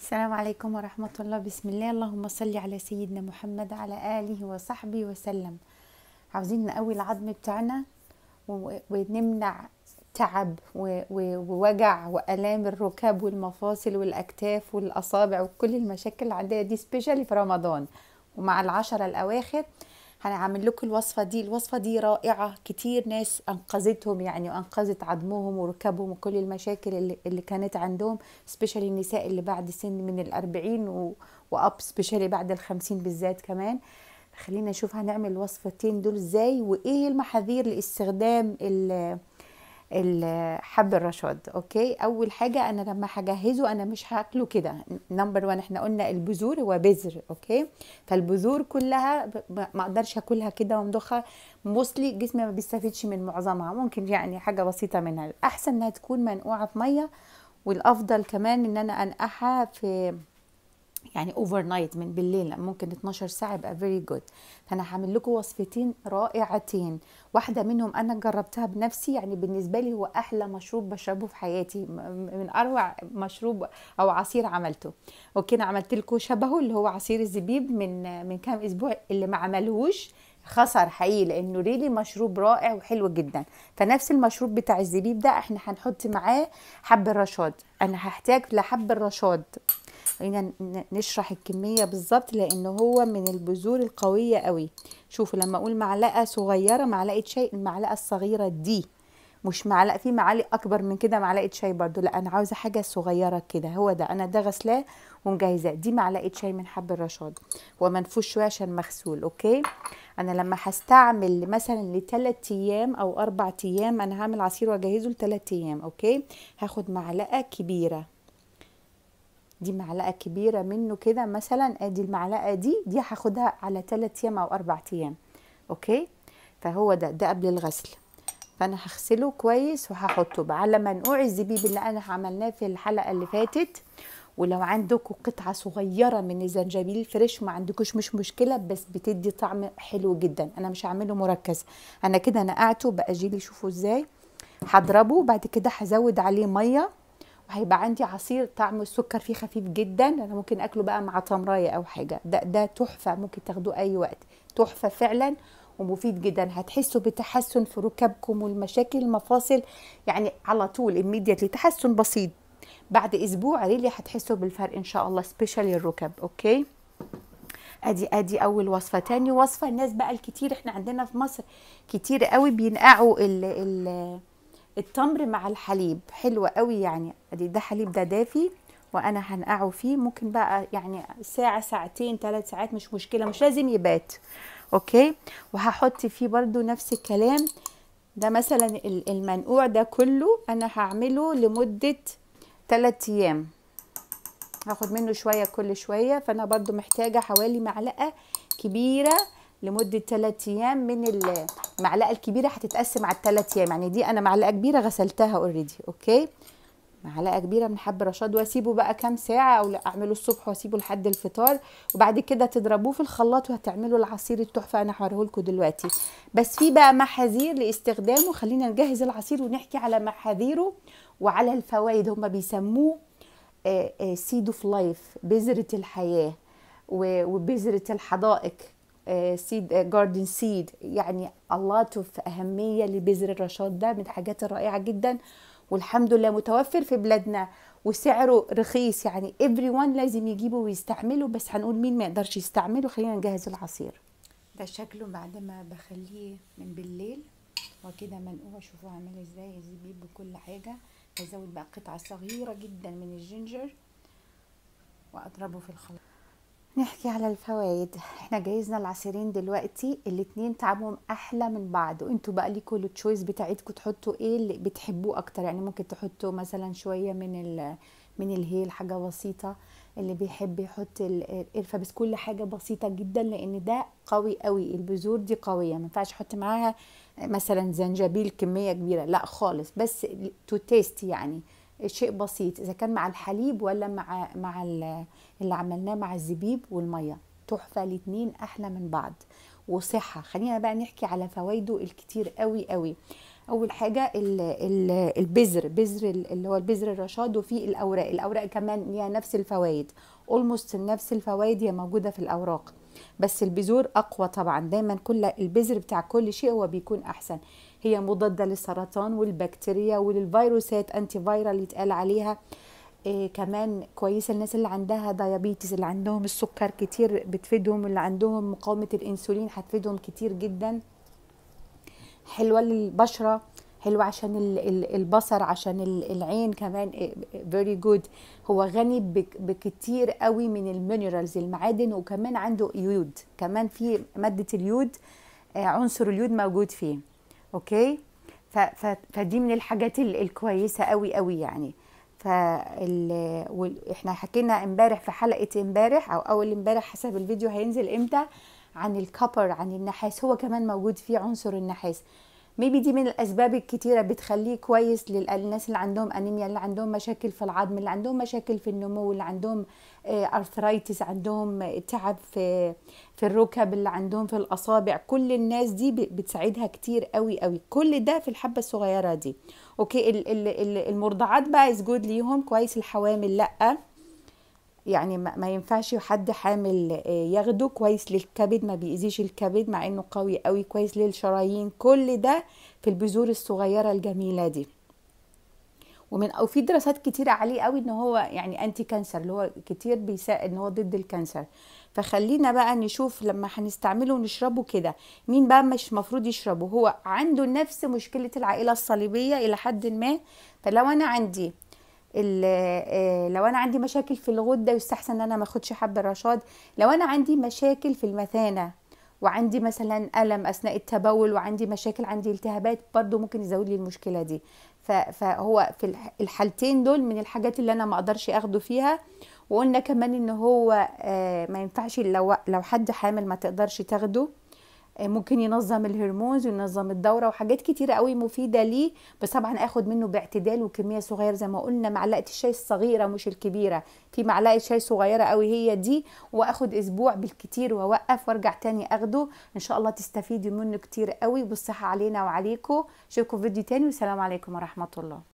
السلام عليكم ورحمة الله بسم الله اللهم صل على سيدنا محمد على آله وصحبه وسلم عاوزين نقوي العظم بتاعنا ونمنع تعب ووجع وآلام الركاب والمفاصل والأكتاف والأصابع وكل المشاكل العادية دي سبيشالي في رمضان ومع العشرة الأواخر انا عامل لكم الوصفه دي الوصفه دي رائعه كتير ناس انقذتهم يعني وانقذت عظمهم وركبهم وكل المشاكل اللي, اللي كانت عندهم سبيشالي النساء اللي بعد سن من الأربعين و... واب سبيشالي بعد الخمسين بالذات كمان خلينا نشوف هنعمل الوصفتين دول ازاي وايه المحاذير لاستخدام ال حب الرشاد اوكي اول حاجه انا لما هجهزه انا مش هاكله كده نمبر 1 احنا قلنا البذور هو بذر اوكي فالبذور كلها ما اقدرش اكلها كده وامضخها موصلي جسمي ما بيستفيدش من معظمها ممكن يعني حاجه بسيطه منها الاحسن انها تكون منقوعه في ميه والافضل كمان ان انا انقعها في يعني اوفر نايت من بالليل ممكن 12 ساعه يبقى فيري جود فانا هعمل لكم وصفتين رائعتين واحده منهم انا جربتها بنفسي يعني بالنسبه لي هو احلى مشروب بشربه في حياتي من اروع مشروب او عصير عملته اوكي انا عملت لكم شبهه اللي هو عصير الزبيب من من كام اسبوع اللي ما عملهوش خسر حقيقي لانه ريلي مشروب رائع وحلو جدا فنفس المشروب بتاع الزبيب ده احنا هنحط معاه حب الرشاد انا هحتاج لحب الرشاد خلينا نشرح الكميه بالظبط لان هو من البذور القويه قوي شوفوا لما اقول معلقه صغيره معلقه شاي المعلقه الصغيره دي مش معلقه في معالق اكبر من كده معلقه شاي برده لا انا عاوزه حاجه صغيره كده هو ده انا ده غسلاه ومجهزاه دي معلقه شاي من حب الرشاد ومنفوش شويه عشان مغسول اوكي انا لما هستعمل مثلا لثلاث ايام او اربع ايام انا هعمل عصير واجهزه لثلاث ايام اوكي هاخد معلقه كبيره دي معلقه كبيره منه كده مثلا ادي المعلقه دي دي هاخدها على 3 ايام او 4 ايام اوكي فهو ده ده قبل الغسل فانا هغسله كويس وهحطه بقى على منقوع الزبيب اللي انا عملناه في الحلقه اللي فاتت ولو عندكم قطعه صغيره من الزنجبيل فريش ما عندكوش مش مشكله بس بتدي طعم حلو جدا انا مش هعمله مركز انا كده نقعته بقى جيلي شوفوا ازاي هضربه وبعد كده هزود عليه ميه وهيبقى عندي عصير طعم السكر فيه خفيف جدا انا ممكن اكله بقى مع تمرايه او حاجه ده ده تحفه ممكن تاخدوه اي وقت تحفه فعلا ومفيد جدا هتحسوا بتحسن في ركابكم والمشاكل المفاصل يعني على طول اميديتلي تحسن بسيط بعد اسبوع ريلي هتحسوا بالفرق ان شاء الله سبيشالي الركب اوكي ادي ادي اول وصفه تاني وصفه الناس بقى الكتير احنا عندنا في مصر كتير قوي بينقعوا ال ال التمر مع الحليب حلوة قوي يعني ادي ده حليب ده دافي وانا هنقعه فيه ممكن بقى يعني ساعة ساعتين ثلاث ساعات مش مشكلة مش لازم يبات اوكي وهحط فيه برضو نفس الكلام ده مثلا المنقوع ده كله انا هعمله لمده تلات ايام هاخد منه شويه كل شويه فانا برضو محتاجه حوالي معلقه كبيره لمده تلات ايام من المعلقه الكبيره هتتقسم على التلات ايام يعني دي انا معلقه كبيره غسلتها اوريدي اوكي معلقه كبيره من حب رشاد واسيبه بقى كام ساعه او اعمله الصبح واسيبه لحد الفطار وبعد كده تضربوه في الخلاط وهتعملوا العصير التحفه انا هوريه لكم دلوقتي بس في بقى محاذير لاستخدامه خلينا نجهز العصير ونحكي على محاذيره وعلى الفوائد هم بيسموه سيد اوف لايف بذره الحياه وبذره الحدائق سيد جاردن سيد يعني الله في اهميه لبذر الرشاد ده من الحاجات الرائعه جدا والحمد لله متوفر في بلادنا وسعره رخيص يعني افري وان لازم يجيبه ويستعمله بس هنقول مين ما يقدرش يستعمله خلينا نجهز العصير ده شكله بعد ما بخليه من بالليل وكده منقوع شوفوا عامل ازاي الزبيب بكل حاجه بزود بقى قطعه صغيره جدا من الجينجر واضربه في الخلاط نحكي على الفوائد احنا جايزنا العصيرين دلوقتي الاتنين طعمهم احلى من بعض وانتوا بقى ليكوا التشويس بتاعتكم تحطوا ايه اللي بتحبوه اكتر يعني ممكن تحطوا مثلا شويه من ال من الهيل حاجه بسيطه اللي بيحب يحط القرفه بس كل حاجه بسيطه جدا لان ده قوي قوي البذور دي قويه ما ينفعش احط معاها مثلا زنجبيل كميه كبيره لا خالص بس تو تيست يعني شيء بسيط اذا كان مع الحليب ولا مع مع اللي عملناه مع الزبيب والميه تحفه الاثنين احلى من بعض وصحه خلينا بقى نحكي على فوائده الكتير قوي قوي اول حاجه البذر بذر اللي هو البذر الرشاد وفي الاوراق الاوراق كمان ليها نفس الفوائد اولموست نفس الفوائد هي موجوده في الاوراق بس البذور اقوى طبعا دايما كل البذر بتاع كل شيء هو بيكون احسن هي مضاده للسرطان والبكتيريا وللفيروسات انتي فايرال اللي اتقال عليها إيه كمان كويسه الناس اللي عندها دايابيتس اللي عندهم السكر كتير بتفيدهم اللي عندهم مقاومه الانسولين هتفيدهم كتير جدا حلوه للبشره حلو عشان البصر عشان العين كمان فيري إيه، جود هو غني بكتير قوي من المينرالز المعادن وكمان عنده يود كمان في ماده اليود آه، عنصر اليود موجود فيه اوكي فدي من الحاجات الكويسه قوي قوي يعني احنا حكينا امبارح في حلقه امبارح او اول امبارح حسب الفيديو هينزل امتى عن الكبر عن النحاس هو كمان موجود فيه عنصر النحاس ميبي دي من الاسباب الكتيره بتخليه كويس للناس اللي عندهم انيميا اللي عندهم مشاكل في العظم اللي عندهم مشاكل في النمو اللي عندهم ارثرايتس آه، عندهم آه، تعب في في الركب اللي عندهم في الاصابع كل الناس دي بتساعدها كتير قوي قوي كل ده في الحبه الصغيره دي اوكي المرضعات بقى از جود ليهم كويس الحوامل لا يعني ما ينفعش حد حامل آه، ياخده كويس للكبد ما بيأذيش الكبد مع انه قوي قوي كويس للشرايين كل ده في البذور الصغيره الجميله دي ومن او في دراسات كتير عليه قوي ان هو يعني انتي كانسر اللي هو كتير بيساء ان هو ضد الكانسر فخلينا بقى نشوف لما هنستعمله ونشربه كده مين بقى مش مفروض يشربه هو عنده نفس مشكله العائله الصليبيه الى حد ما فلو انا عندي آه، لو انا عندي مشاكل في الغده يستحسن ان انا ما اخدش حب الرشاد لو انا عندي مشاكل في المثانه وعندي مثلا الم اثناء التبول وعندي مشاكل عندي التهابات برضو ممكن يزود لي المشكله دي فهو في الحالتين دول من الحاجات اللي انا ما اقدرش اخده فيها وقلنا كمان ان هو آه، ما ينفعش لو لو حد حامل ما تقدرش تاخده آه، ممكن ينظم الهرمونز وينظم الدوره وحاجات كتيره قوي مفيده ليه بس طبعا اخد منه باعتدال وكميه صغيره زي ما قلنا معلقه الشاي الصغيره مش الكبيره في معلقه شاي صغيره قوي هي دي واخد اسبوع بالكتير واوقف وارجع تاني اخده ان شاء الله تستفيدوا منه كتير قوي بالصحه علينا وعليكم اشوفكم في فيديو تاني والسلام عليكم ورحمه الله